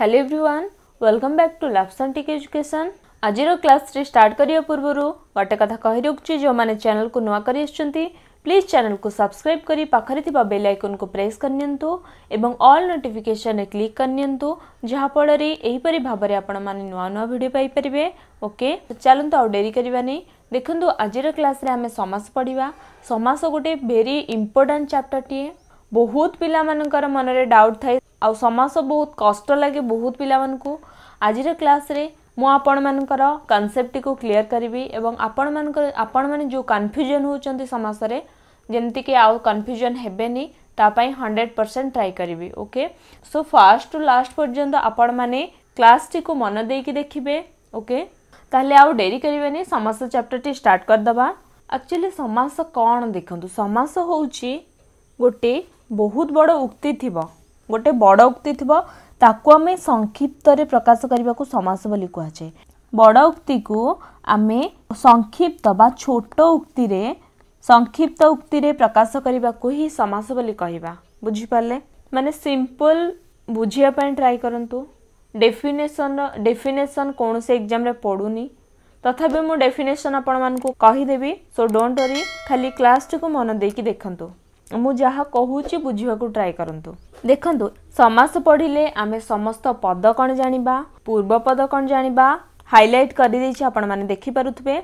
hello everyone welcome back to લાફસન tech education ଆଜିର କ୍ଲାସ୍ଟି ଷ୍ଟାର୍ଟ କରିବା ପୂର୍ବରୁ ଗୋଟେ କଥା କହି ରଖୁଛି ଯେଉଁମାନେ ଚ୍ୟାନେଲକୁ ନୂଆ କରି ଆସିଛନ୍ତି ପ୍ଲିଜ୍ ଚ୍ୟାନେଲକୁ ସବସ୍କ୍ରାଇବ୍ କରି ପାଖରେ ଥିବା ବେଲ୍ ଆଇକନ୍କୁ ପ୍ରେସ୍ କରିନିଅନ୍ତୁ ଏବଂ ଅଲ୍ ନୋଟିଫିକେସନ୍ରେ କ୍ଲିକ୍ କରିନିଅନ୍ତୁ ଯାହାଫଳରେ ଏହିପରି ଭାବରେ ଆପଣମାନେ ନୂଆ ନୂଆ ଭିଡ଼ିଓ ପାଇପାରିବେ ଓକେ ଚାଲନ୍ତୁ ଆଉ ଡେରି କରିବାନି ଦେଖନ୍ତୁ ଆଜିର କ୍ଲାସ୍ରେ ଆମେ ସମାସ ପଢ଼ିବା ସମାସ ଗୋଟେ ଭେରି ଇମ୍ପୋର୍ଟାଣ୍ଟ ଚାପ୍ଟରଟିଏ बहुत मन में डाउट थाए आ समास बहुत कष्ट लगे बहुत पिलामानकु आज क्लास रे मु आपण मानकर कांसेप्ट को क्लियर करबी एवं आपण मानकर आपण माने जो कन्फ्यूजन होचंती समास रे जेंति के कन्फ्यूजन हेबेनी तापई 100% ट्राई करी okay so first to last पर्यंत आपण माने क्लास टी को मन कि देखिए ओके ताले आ डेरी करबेनी समास चैप्टर टी स्टार्ट करदे एक्चुअली समास कौन देखंतु समास होउची गोटे ବହୁତ ବଡ଼ ଉକ୍ତି ଥିବ ଗୋଟେ ବଡ଼ ଉକ୍ତି ଥିବ ତାକୁ ଆମେ ସଂକ୍ଷିପ୍ତରେ ପ୍ରକାଶ କରିବାକୁ ସମାସ ବୋଲି କୁହାଯାଏ ବଡ଼ ଉକ୍ତିକୁ ଆମେ ସଂକ୍ଷିପ୍ତ ବା ଛୋଟ ଉକ୍ତିରେ ସଂକ୍ଷିପ୍ତ ଉକ୍ତିରେ ପ୍ରକାଶ କରିବାକୁ ହିଁ ସମାସ ବୋଲି କହିବା ବୁଝିପାରିଲେ ମାନେ ସିମ୍ପଲ୍ ବୁଝିବା ପାଇଁ ଟ୍ରାଏ କରନ୍ତୁ ଡେଫିନେସନର ଡେଫିନେସନ୍ କୌଣସି ଏକ୍ଜାମ୍ରେ ପଡ଼ୁନି ତଥାପି ମୁଁ ଡେଫିନେସନ୍ ଆପଣମାନଙ୍କୁ କହିଦେବି ସୋ ଡୋଣ୍ଟ ୱରି ଖାଲି କ୍ଲାସ୍ଟିକୁ ମନ ଦେଇକି ଦେଖନ୍ତୁ ମୁଁ ଯାହା କହୁଛି ବୁଝିବାକୁ ଟ୍ରାଏ କରନ୍ତୁ ଦେଖନ୍ତୁ ସମାସ ପଢ଼ିଲେ ଆମେ ସମସ୍ତ ପଦ କ'ଣ ଜାଣିବା ପୂର୍ବ ପଦ କ'ଣ ଜାଣିବା ହାଇଲାଇଟ୍ କରିଦେଇଛି ଆପଣମାନେ ଦେଖିପାରୁଥିବେ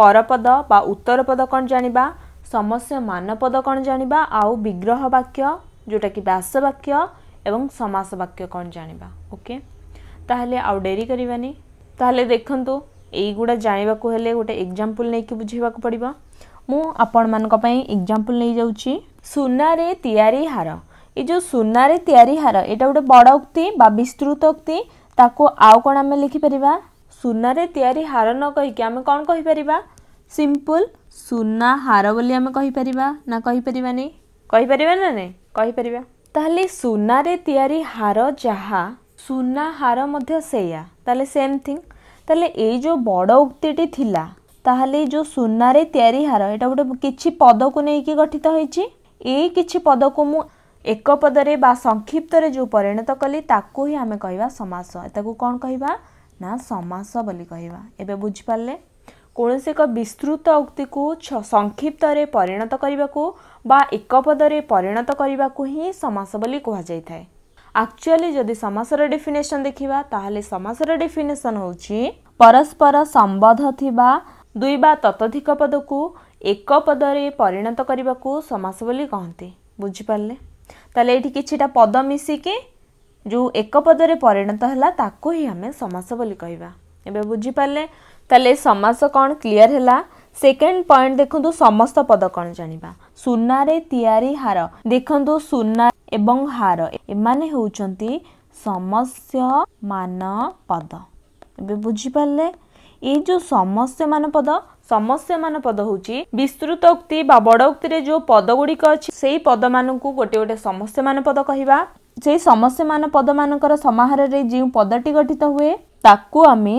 ପରପଦ ବା ଉତ୍ତର ପଦ କ'ଣ ଜାଣିବା ସମସ୍ୟ ମାନପଦ କ'ଣ ଜାଣିବା ଆଉ ବିଗ୍ରହ ବାକ୍ୟ ଯେଉଁଟାକି ବ୍ୟାସ ବାକ୍ୟ ଏବଂ ସମାସ ବାକ୍ୟ କ'ଣ ଜାଣିବା ଓକେ ତାହେଲେ ଆଉ ଡେରି କରିବାନି ତାହେଲେ ଦେଖନ୍ତୁ ଏଇଗୁଡ଼ା ଜାଣିବାକୁ ହେଲେ ଗୋଟେ ଏକ୍ଜାମ୍ପଲ୍ ନେଇକି ବୁଝିବାକୁ ପଡ଼ିବ ମୁଁ ଆପଣମାନଙ୍କ ପାଇଁ ଏକ୍ଜାମ୍ପଲ୍ ନେଇଯାଉଛି ସୁନାରେ ତିଆରି ହାର ଏ ଯେଉଁ ସୁନାରେ ତିଆରି ହାର ଏଇଟା ଗୋଟେ ବଡ଼ ଉକ୍ତି ବା ବିସ୍ତୃତ ଉକ୍ତି ତାକୁ ଆଉ କ'ଣ ଆମେ ଲେଖିପାରିବା ସୁନାରେ ତିଆରି ହାର ନ କହିକି ଆମେ କ'ଣ କହିପାରିବା ସିମ୍ପୁଲ ସୁନା ହାର ବୋଲି ଆମେ କହିପାରିବା ନା କହିପାରିବାନି କହିପାରିବା ନା ନାହିଁ କହିପାରିବା ତାହେଲେ ସୁନାରେ ତିଆରି ହାର ଯାହା ସୁନା ହାର ମଧ୍ୟ ସେଇଆ ତାହେଲେ ସେମ୍ ଥିଙ୍ଗ ତାହେଲେ ଏଇ ଯେଉଁ ବଡ଼ ଉକ୍ତିଟି ଥିଲା ତାହେଲେ ଯେଉଁ ସୁନାରେ ତିଆରି ହାର ଏଇଟା ଗୋଟେ କିଛି ପଦକୁ ନେଇକି ଗଠିତ ହୋଇଛି ଏଇ କିଛି ପଦକୁ ମୁଁ ଏକ ପଦରେ ବା ସଂକ୍ଷିପ୍ତରେ ଯେଉଁ ପରିଣତ କଲି ତାକୁ ହିଁ ଆମେ କହିବା ସମାସ ତାକୁ କ'ଣ କହିବା ନା ସମାସ ବୋଲି କହିବା ଏବେ ବୁଝିପାରିଲେ କୌଣସି ଏକ ବିସ୍ତୃତ ଉକ୍ତିକୁ ସଂକ୍ଷିପ୍ତରେ ପରିଣତ କରିବାକୁ ବା ଏକ ପଦରେ ପରିଣତ କରିବାକୁ ହିଁ ସମାସ ବୋଲି କୁହାଯାଇଥାଏ ଆକ୍ଚୁଆଲି ଯଦି ସମାସର ଡେଫିନେସନ୍ ଦେଖିବା ତାହେଲେ ସମାସର ଡେଫିନେସନ୍ ହେଉଛି ପରସ୍ପର ସମ୍ବନ୍ଧ ଥିବା ଦୁଇ ବା ତତଧିକ ପଦକୁ ଏକ ପଦରେ ପରିଣତ କରିବାକୁ ସମାସ ବୋଲି କହନ୍ତି ବୁଝିପାରିଲେ ତାହେଲେ ଏଇଠି କିଛିଟା ପଦ ମିଶିକି ଯେଉଁ ଏକ ପଦରେ ପରିଣତ ହେଲା ତାକୁ ହିଁ ଆମେ ସମାସ ବୋଲି କହିବା ଏବେ ବୁଝିପାରିଲେ ତାହେଲେ ସମାସ କ'ଣ କ୍ଲିଅର୍ ହେଲା ସେକେଣ୍ଡ ପଏଣ୍ଟ ଦେଖନ୍ତୁ ସମସ୍ତ ପଦ କ'ଣ ଜାଣିବା ସୁନାରେ ତିଆରି ହାର ଦେଖନ୍ତୁ ସୁନା ଏବଂ ହାର ଏମାନେ ହେଉଛନ୍ତି ସମସ୍ୟ ମାନ ପଦ ଏବେ ବୁଝିପାରିଲେ ଏଇ ଯେଉଁ ସମସ୍ୟମାନ ପଦ ସମସ୍ୟମାନ ପଦ ହେଉଛି ବିସ୍ତୃତ ଉକ୍ତି ବା ବଡ ଉକ୍ତିରେ ଯେଉଁ ପଦ ଗୁଡ଼ିକ ଅଛି ସେଇ ପଦମାନଙ୍କୁ ଗୋଟେ ଗୋଟେ ସମସ୍ୟମାନ ପଦ କହିବା ସେଇ ସମସ୍ୟମାନ ପଦମାନଙ୍କର ସମାହାରରେ ଯେଉଁ ପଦଟି ଗଠିତ ହୁଏ ତାକୁ ଆମେ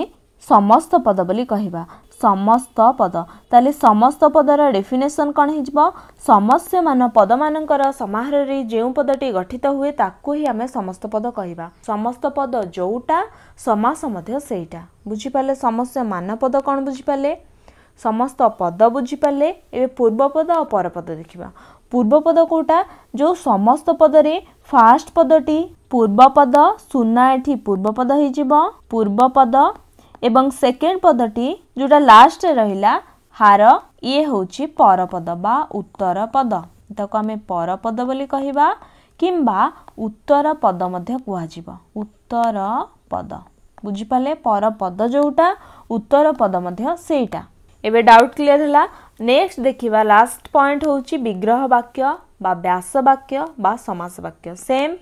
ସମସ୍ତ ପଦ ବୋଲି କହିବା ସମସ୍ତ ପଦ ତାହେଲେ ସମସ୍ତ ପଦର ଡେଫିନେସନ୍ କ'ଣ ହେଇଯିବ ସମସ୍ୟମାନ ପଦମାନଙ୍କର ସମାହାରରେ ଯେଉଁ ପଦଟି ଗଠିତ ହୁଏ ତାକୁ ହିଁ ଆମେ ସମସ୍ତ ପଦ କହିବା ସମସ୍ତ ପଦ ଯେଉଁଟା ସମାସ ମଧ୍ୟ ସେଇଟା ବୁଝିପାରିଲେ ସମସ୍ୟମାନ ପଦ କ'ଣ ବୁଝିପାରିଲେ ସମସ୍ତ ପଦ ବୁଝିପାରିଲେ ଏବେ ପୂର୍ବପଦ ଆଉ ପରପଦ ଦେଖିବା ପୂର୍ବପଦ କେଉଁଟା ଯେଉଁ ସମସ୍ତ ପଦରେ ଫାଷ୍ଟ ପଦଟି ପୂର୍ବପଦ ସୁନା ଏଠି ପୂର୍ବପଦ ହେଇଯିବ ପୂର୍ବପଦ ଏବଂ ସେକେଣ୍ଡ ପଦଟି ଯେଉଁଟା ଲାଷ୍ଟରେ ରହିଲା ହାର ଇଏ ହେଉଛି ପରପଦ ବା ଉତ୍ତର ପଦ ତାକୁ ଆମେ ପରପଦ ବୋଲି କହିବା କିମ୍ବା ଉତ୍ତର ପଦ ମଧ୍ୟ କୁହାଯିବ ଉତ୍ତର ପଦ ବୁଝିପାରିଲେ ପରପଦ ଯେଉଁଟା ଉତ୍ତର ପଦ ମଧ୍ୟ ସେଇଟା ଏବେ ଡାଉଟ୍ କ୍ଲିଅର୍ ହେଲା ନେକ୍ସଟ ଦେଖିବା ଲାଷ୍ଟ ପଏଣ୍ଟ ହେଉଛି ବିଗ୍ରହ ବାକ୍ୟ বা ବ୍ୟାସ ବାକ୍ୟ বা ସମାସ ବାକ୍ୟ ସେମ୍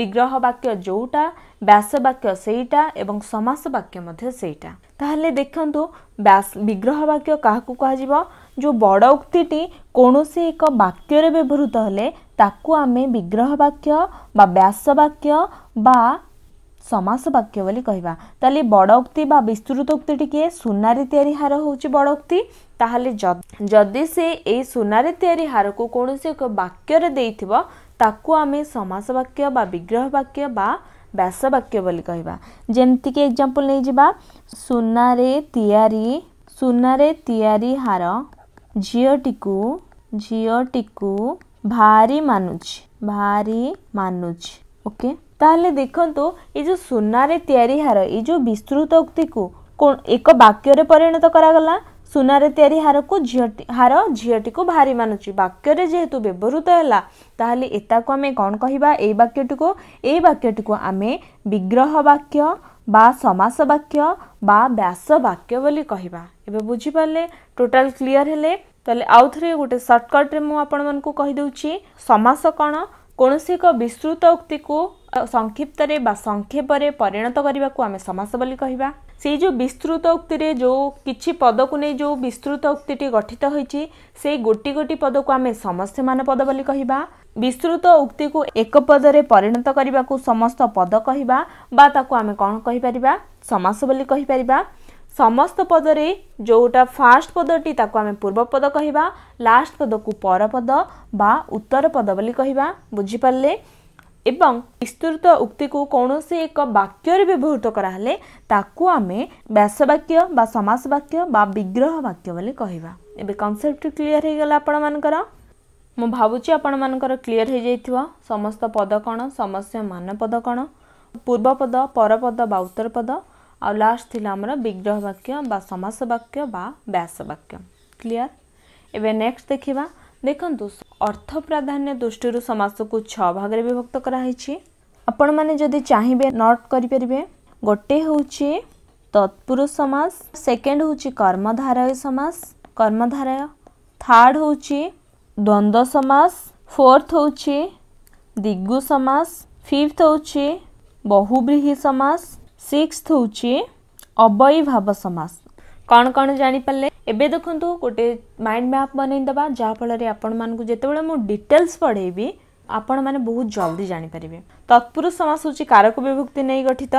ବିଗ୍ରହ ବାକ୍ୟ ଯେଉଁଟା ବ୍ୟାସ ବାକ୍ୟ ସେଇଟା ଏବଂ ସମାସ ବାକ୍ୟ ମଧ୍ୟ ସେଇଟା ତାହେଲେ ଦେଖନ୍ତୁ ବ୍ୟାସ ବିଗ୍ରହ ବାକ୍ୟ କାହାକୁ କୁହାଯିବ ଯେଉଁ ବଡ଼ ଉକ୍ତିଟି କୌଣସି ଏକ ବାକ୍ୟରେ ବ୍ୟବହୃତ ହେଲେ ତାକୁ ଆମେ ବିଗ୍ରହ ବାକ୍ୟ ବା ବ୍ୟାସ ବାକ୍ୟ ବା ସମାସ ବାକ୍ୟ ବୋଲି କହିବା ତାହେଲେ ବଡ଼ ଉକ୍ତି ବା ବିସ୍ତୃତ ଉକ୍ତି ଟିକେ ସୁନାରେ ତିଆରି ହାର ହେଉଛି ବଡ଼ ଉକ୍ତି ତାହେଲେ ଯଦି ସେ ଏଇ ସୁନାରେ ତିଆରି ହାରକୁ କୌଣସି ଏକ ବାକ୍ୟରେ ଦେଇଥିବ ତାକୁ ଆମେ ସମାସ ବାକ୍ୟ ବା ବିଗ୍ରହ ବାକ୍ୟ ବା ବ୍ୟାସ ବାକ୍ୟ ବୋଲି କହିବା ଯେମିତିକି ଏକ୍ଜାମ୍ପଲ ନେଇଯିବା ସୁନାରେ ତିଆରି ସୁନାରେ ତିଆରି ହାର ଝିଅଟିକୁ ଝିଅଟିକୁ ଭାରି ମାନୁଛି ଭାରି ମାନୁଛି ওকে ତାହେଲେ ଦେଖନ୍ତୁ ଏ ଯେଉଁ ସୁନାରେ ତିଆରି ହାର ଏ ଯେଉଁ ବିସ୍ତୃତ ଉକ୍ତିକୁ ଏକ ବାକ୍ୟରେ ପରିଣତ କରାଗଲା ସୁନାରେ ତିଆରି ହାରକୁ ଝିଅଟି ହାର ଝିଅଟିକୁ ଭାରି ମାନୁଛି ବାକ୍ୟରେ ଯେହେତୁ ବ୍ୟବହୃତ ହେଲା ତାହେଲେ ଏତାକୁ ଆମେ କ'ଣ କହିବା ଏଇ ବାକ୍ୟଟିକୁ ଏଇ ବାକ୍ୟଟିକୁ ଆମେ ବିଗ୍ରହ ବାକ୍ୟ ବା ସମାସ ବାକ୍ୟ ବା ବ୍ୟାସ ବାକ୍ୟ ବୋଲି କହିବା ଏବେ ବୁଝିପାରିଲେ ଟୋଟାଲ କ୍ଲିଅର ହେଲେ ତାହେଲେ ଆଉ ଥରେ ଗୋଟେ ସର୍ଟକଟ୍ରେ ମୁଁ ଆପଣମାନଙ୍କୁ କହିଦେଉଛି ସମାସ କ'ଣ କୌଣସି ଏକ ବିସ୍ତୃତ ଉକ୍ତିକୁ ସଂକ୍ଷିପ୍ତରେ ବା ସଂକ୍ଷେପରେ ପରିଣତ କରିବାକୁ ଆମେ ସମାସ ବୋଲି କହିବା ସେଇ ଯେଉଁ ବିସ୍ତୃତ ଉକ୍ତିରେ ଯେଉଁ କିଛି ପଦକୁ ନେଇ ଯେଉଁ ବିସ୍ତୃତ ଉକ୍ତିଟି ଗଠିତ ହୋଇଛି ସେଇ ଗୋଟିଏ ଗୋଟିଏ ପଦକୁ ଆମେ ସମସ୍ତମାନ ପଦ ବୋଲି କହିବା ବିସ୍ତୃତ ଉକ୍ତିକୁ ଏକ ପଦରେ ପରିଣତ କରିବାକୁ ସମସ୍ତ ପଦ କହିବା ବା ତାକୁ ଆମେ କ'ଣ କହିପାରିବା ସମାସ ବୋଲି କହିପାରିବା ସମସ୍ତ ପଦରେ ଯେଉଁଟା ଫାର୍ଷ୍ଟ ପଦଟି ତାକୁ ଆମେ ପୂର୍ବ ପଦ କହିବା ଲାଷ୍ଟ ପଦକୁ ପରପଦ ବା ଉତ୍ତର ପଦ ବୋଲି କହିବା ବୁଝିପାରିଲେ ଏବଂ ବିସ୍ତୃତ ଉକ୍ତିକୁ କୌଣସି ଏକ ବାକ୍ୟରେ ବ୍ୟବହୃତ କରାହେଲେ ତାକୁ ଆମେ ବ୍ୟାସବାକ୍ୟ ବା ସମାସ ବାକ୍ୟ ବା ବିଗ୍ରହ ବାକ୍ୟ ବୋଲି କହିବା ଏବେ କନସେପ୍ଟ କ୍ଲିଅର ହେଇଗଲା ଆପଣମାନଙ୍କର ମୁଁ ଭାବୁଛି ଆପଣମାନଙ୍କର କ୍ଲିଅର ହେଇଯାଇଥିବ ସମସ୍ତ ପଦ କ'ଣ ସମସ୍ତ ମାନ ପଦ କ'ଣ ପୂର୍ବ ପଦ ପରପଦ ବା ଉତ୍ତର ପଦ ଆଉ ଲାଷ୍ଟ ଥିଲା ଆମର ବିଗ୍ରହ ବାକ୍ୟ ବା ସମାସ ବାକ୍ୟ ବା ବ୍ୟାସ ବାକ୍ୟ କ୍ଲିଅର୍ ଏବେ ନେକ୍ସଟ ଦେଖିବା ଦେଖନ୍ତୁ ଅର୍ଥ ପ୍ରାଧାନ୍ୟ ଦୃଷ୍ଟିରୁ ସମାସକୁ ଛଅ ଭାଗରେ ବିଭକ୍ତ କରାହେଇଛି ଆପଣମାନେ ଯଦି ଚାହିଁବେ ନୋଟ୍ କରିପାରିବେ ଗୋଟେ ହେଉଛି ତତ୍ପୁରୁଷ ସମାସ ସେକେଣ୍ଡ ହେଉଛି କର୍ମଧାରୟ ସମାସ କର୍ମଧାରୟ ଥାର୍ଡ଼ ହେଉଛି ଦ୍ୱନ୍ଦ୍ୱ ସମାସ ଫୋର୍ଥ ହେଉଛି ଦିଗୁ ସମାସ ଫିଫ୍ଥ ହେଉଛି ବହୁବ୍ରୀହି ସମାସ सिक्स होवय भाव समास कौन कौन जापारे एवं देखूँ गोटे माइंड मैप बनईदे जहाँ फल मानक जो डिटेल्स पढ़े आपण मैंने बहुत जल्दी जापर तत्पुरुष समास हूँ कारक विभक्ति नहीं गठित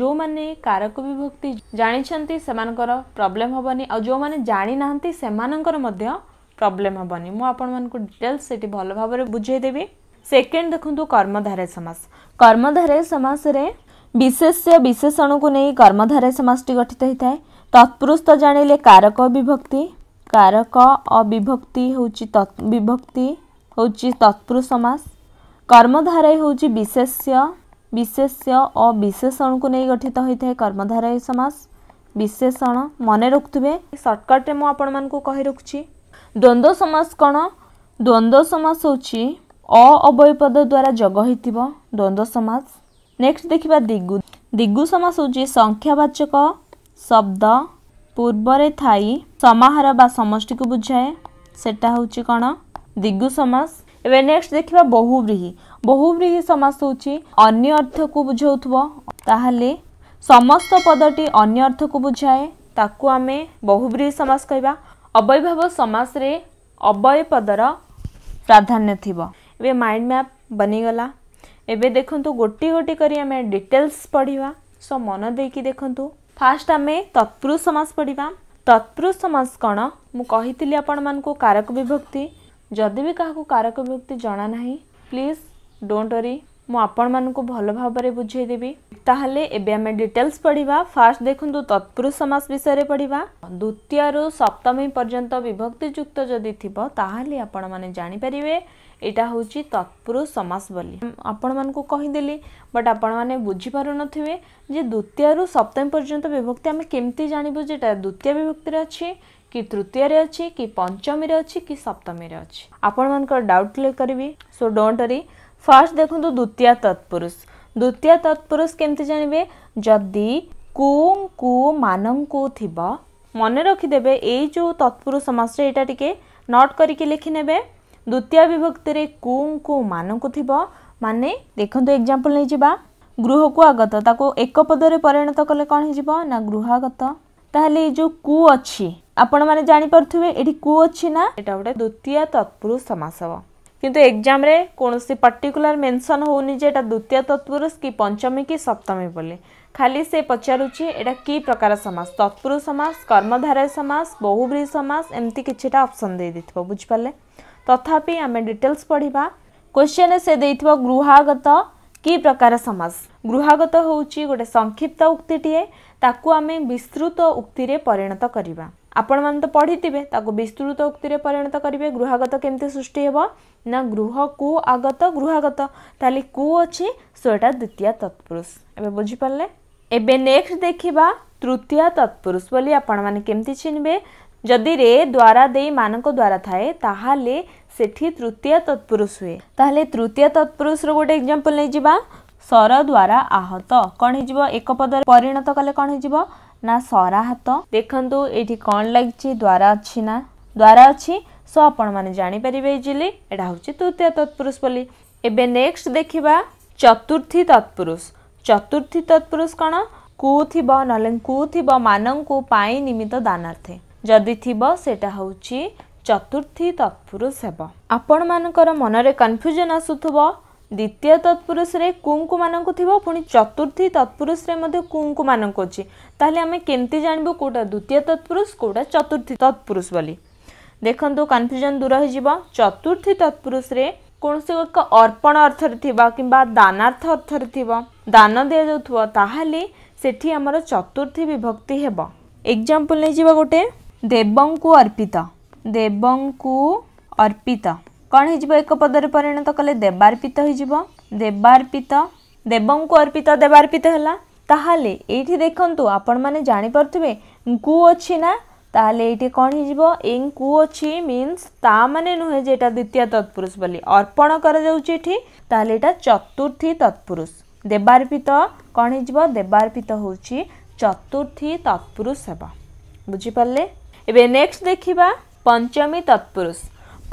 जो मैंने कारक विभक्ति जानते से मानकर प्रोब्लेम हेनी आ जो मैंने ना से प्रोब्लेम हेनी मुझे डिटेल्स से भल भाव बुझेदेवी सेकेंड देखु कर्मधारे समास कर्मधारे समास ବିଶେଷ୍ୟ ବିଶେଷଣକୁ ନେଇ କର୍ମଧାରୟ ସମାସଟି ଗଠିତ ହୋଇଥାଏ ତତ୍ପୁରୁଷ ତ ଜାଣିଲେ କାରକ ବିଭକ୍ତି କାରକ ଅବିଭକ୍ତି ହେଉଛି ବିଭକ୍ତି ହେଉଛି ତତ୍ପୁରୁଷ ସମାସ କର୍ମଧାରୟ ହେଉଛି ବିଶେଷ୍ୟ ବିଶେଷ୍ୟ ଓ ବିଶେଷଣକୁ ନେଇ ଗଠିତ ହୋଇଥାଏ କର୍ମଧାରୟ ସମାସ ବିଶେଷଣ ମନେ ରଖୁଥିବେ ସର୍ଟକଟ୍ରେ ମୁଁ ଆପଣମାନଙ୍କୁ କହି ରଖୁଛି ଦ୍ୱନ୍ଦ୍ୱ ସମାସ କ'ଣ ଦ୍ୱନ୍ଦ୍ୱ ସମାସ ହେଉଛି অ অবয়পদ দ্বারা যোগ হয়েছিল দ্বন্দ্ব সমাজ नेक्स्ट देखा दिगु दिगु समास हूँ संख्यावाचक शब्द पूर्वरे थी समाहार समि को बुझाए से कौन दिगु समास एवं नेक्स्ट देखा बहुव्रीही बहुव्रीही समास हूँ अन्न अर्थ को बुझे समस्त पदटी अन्य अर्थ को बुझाए ताकू आम बहुव्रीही समास कह अवयभाव समास अवय पदर प्राधान्य थी माइंड मैप बनीगला एबे देखंतु गोटी गोटी करी हमें डिटेल्स पढ़िबा सो मन देकी देखंतु फर्स्ट हमें तत्पुरुष समास पढ़िबा तत्पुरुष समास कोन मु कहितली आपण मानको कारक विभक्ति जदि भी काहा को कारक विभक्ति जाना नाही प्लीज डोंट वरी मु आपण मानको भलो भाबरे बुझै देबी ताहाले एबे हमें डिटेल्स पढ़िबा फास्ट देखंतु तत्पुरुष समास विषय रे पढ़िबा द्वितीय रो सप्तमी पर्यंत विभक्ति युक्त जदि थिबो ताहाले आपण माने जानि परिवे ଏଇଟା ହେଉଛି ତତ୍ପୁରୁଷ ସମାସ ବୋଲି ଆପଣମାନଙ୍କୁ କହିଦେଲି ବଟ୍ ଆପଣମାନେ ବୁଝିପାରୁନଥିବେ ଯେ ଦ୍ୱିତୀୟରୁ ସପ୍ତମୀ ପର୍ଯ୍ୟନ୍ତ ବିଭକ୍ତି ଆମେ କେମିତି ଜାଣିବୁ ଯେ ଏଇଟା ଦ୍ୱିତୀୟ ବିଭକ୍ତିରେ ଅଛି କି ତୃତୀୟରେ ଅଛି କି ପଞ୍ଚମୀରେ ଅଛି କି ସପ୍ତମୀରେ ଅଛି ଆପଣମାନଙ୍କର ଡାଉଟ୍ କ୍ଲିୟର୍ କରିବି ସୋ ଡୋଣ୍ଟ ରି ଫାର୍ଷ୍ଟ ଦେଖନ୍ତୁ ଦ୍ୱିତୀୟ ତତ୍ପୁରୁଷ ଦ୍ୱିତୀୟ ତତ୍ପୁରୁଷ କେମିତି ଜାଣିବେ ଯଦି କୁଙ୍କୁ ମାନଙ୍କୁ ଥିବ ମନେ ରଖିଦେବେ ଏଇ ଯେଉଁ ତତ୍ପୁରୁଷ ସମାସରେ ଏଇଟା ଟିକେ ନୋଟ୍ କରିକି ଲେଖିନେବେ ଦ୍ୱିତୀୟ ବିଭକ୍ତିରେ କୁଙ୍କୁ ମାନଙ୍କୁ ଥିବ ମାନେ ଦେଖନ୍ତୁ ଏକ୍ଜାମ୍ପଲ୍ ନେଇଯିବା ଗୃହକୁ ଆଗତ ତାକୁ ଏକ ପଦରେ ପରିଣତ କଲେ କ'ଣ ହେଇଯିବ ନା ଗୃହାଗତ ତାହେଲେ ଏଇ ଯେଉଁ କୁ ଅଛି ଆପଣମାନେ ଜାଣିପାରୁଥିବେ ଏଠି କୁ ଅଛି ନା ଏଇଟା ଗୋଟେ ଦ୍ୱିତୀୟ ତତ୍ପୁରୁଷ ସମାସ ହେବ କିନ୍ତୁ ଏକ୍ଜାମ୍ରେ କୌଣସି ପର୍ଟିକୁଲାର ମେନସନ୍ ହେଉନି ଯେ ଏଇଟା ଦ୍ୱିତୀୟ ତତ୍ପୁରୁଷ କି ପଞ୍ଚମୀ କି ସପ୍ତମୀ ବୋଲି ଖାଲି ସେ ପଚାରୁଛି ଏଇଟା କି ପ୍ରକାର ସମାସ ତତ୍ପୁରୁଷ ସମାସ କର୍ମଧାରୟ ସମାସ ବହୁବ୍ରୀ ସମାସ ଏମିତି କିଛିଟା ଅପସନ୍ ଦେଇଦେଇଥିବ ବୁଝିପାରିଲେ ତଥାପି ଆମେ ଡିଟେଲ୍ସ ପଢ଼ିବା କ୍ୱେଶ୍ଚିନ୍ ସେ ଦେଇଥିବ ଗୃହାଗତ କି ପ୍ରକାର ସମାସ ଗୃହାଗତ ହେଉଛି ଗୋଟେ ସଂକ୍ଷିପ୍ତ ଉକ୍ତିଟିଏ ତାକୁ ଆମେ ବିସ୍ତୃତ ଉକ୍ତିରେ ପରିଣତ କରିବା ଆପଣମାନେ ତ ପଢ଼ିଥିବେ ତାକୁ ବିସ୍ତୃତ ଉକ୍ତିରେ ପରିଣତ କରିବେ ଗୃହାଗତ କେମିତି ସୃଷ୍ଟି ହେବ ନା ଗୃହ କୁ ଆଗତ ଗୃହାଗତ ତାହେଲେ କୁ ଅଛି ସେଇଟା ଦ୍ୱିତୀୟ ତତ୍ପୁରୁଷ ଏବେ ବୁଝିପାରିଲେ ଏବେ ନେକ୍ସଟ ଦେଖିବା ତୃତୀୟ ତତ୍ପୁରୁଷ ବୋଲି ଆପଣମାନେ କେମିତି ଚିହ୍ନିବେ ଯଦି ରେ ଦ୍ୱାରା ଦେଇ ମାନଙ୍କ ଦ୍ୱାରା ଥାଏ ତାହେଲେ ସେଠି ତୃତୀୟ ତତ୍ପୁରୁଷ ହୁଏ ତାହେଲେ ତୃତୀୟ ତତ୍ପୁରୁଷର ଗୋଟେ ଏକ୍ଜାମ୍ପଲ୍ ନେଇଯିବା ସର ଦ୍ୱାରା ଆହତ କ'ଣ ହେଇଯିବ ଏକ ପଦରେ ପରିଣତ କଲେ କ'ଣ ହେଇଯିବ ନା ସରାହତ ଦେଖନ୍ତୁ ଏଇଠି କ'ଣ ଲାଗିଛି ଦ୍ୱାରା ଅଛି ନା ଦ୍ୱାରା ଅଛି ସୋ ଆପଣମାନେ ଜାଣିପାରିବେ ଇଜିଲି ଏଇଟା ହେଉଛି ତୃତୀୟ ତତ୍ପୁରୁଷ ବୋଲି ଏବେ ନେକ୍ସଟ ଦେଖିବା ଚତୁର୍ଥୀ ତତ୍ପୁରୁଷ ଚତୁର୍ଥୀ ତତ୍ପୁରୁଷ କ'ଣ କୁ ଥିବ ନହେଲେ କୁ ଥିବ ମାନଙ୍କୁ ପାଇଁ ନିମିତ୍ତ ଦାନାର୍ଥେ ଯଦି ଥିବ ସେଇଟା ହେଉଛି ଚତୁର୍ଥୀ ତତ୍ପୁରୁଷ ହେବ ଆପଣମାନଙ୍କର ମନରେ କନଫ୍ୟୁଜନ୍ ଆସୁଥିବ ଦ୍ୱିତୀୟ ତତ୍ପୁରୁଷରେ କୁଙ୍କୁମାନଙ୍କୁ ଥିବ ପୁଣି ଚତୁର୍ଥୀ ତତ୍ପୁରୁଷରେ ମଧ୍ୟ କୁଙ୍କୁମାନଙ୍କୁ ଅଛି ତାହେଲେ ଆମେ କେମିତି ଜାଣିବୁ କେଉଁଟା ଦ୍ୱିତୀୟ ତତ୍ପୁରୁଷ କେଉଁଟା ଚତୁର୍ଥୀ ତତ୍ପୁରୁଷ ବୋଲି ଦେଖନ୍ତୁ କନଫ୍ୟୁଜନ୍ ଦୂର ହୋଇଯିବ ଚତୁର୍ଥୀ ତତ୍ପୁରୁଷରେ କୌଣସି ଏକ ଅର୍ପଣ ଅର୍ଥରେ ଥିବ କିମ୍ବା ଦାନାର୍ଥ ଅର୍ଥରେ ଥିବ ଦାନ ଦିଆଯାଉଥିବ ତାହେଲେ ସେଠି ଆମର ଚତୁର୍ଥୀ ବିଭକ୍ତି ହେବ ଏକ୍ଜାମ୍ପଲ୍ ନେଇଯିବା ଗୋଟେ ଦେବଙ୍କୁ ଅର୍ପିତ ଦେବଙ୍କୁ ଅର୍ପିତ କ'ଣ ହେଇଯିବ ଏକ ପଦରେ ପରିଣତ କଲେ ଦେବାର୍ପିତ ହେଇଯିବ ଦେବାର୍ପିତ ଦେବଙ୍କୁ ଅର୍ପିତ ଦେବାର୍ପିତ ହେଲା ତାହେଲେ ଏଇଠି ଦେଖନ୍ତୁ ଆପଣମାନେ ଜାଣିପାରୁଥିବେ କୁ ଅଛି ନା ତାହେଲେ ଏଇଠି କ'ଣ ହେଇଯିବ ଏଇ କୁ ଅଛି ମିନ୍ସ ତା ମାନେ ନୁହେଁ ଯେ ଏଇଟା ଦ୍ୱିତୀୟ ତତ୍ପୁରୁଷ ବୋଲି ଅର୍ପଣ କରାଯାଉଛି ଏଠି ତାହେଲେ ଏଇଟା ଚତୁର୍ଥୀ ତତ୍ପୁରୁଷ ଦେବାର୍ପିତ କ'ଣ ହେଇଯିବ ଦେବାର୍ପିତ ହେଉଛି ଚତୁର୍ଥୀ ତତ୍ପୁରୁଷ ହେବ ବୁଝିପାରିଲେ ଏବେ ନେକ୍ସଟ ଦେଖିବା ପଞ୍ଚମୀ ତତ୍ପୁରୁଷ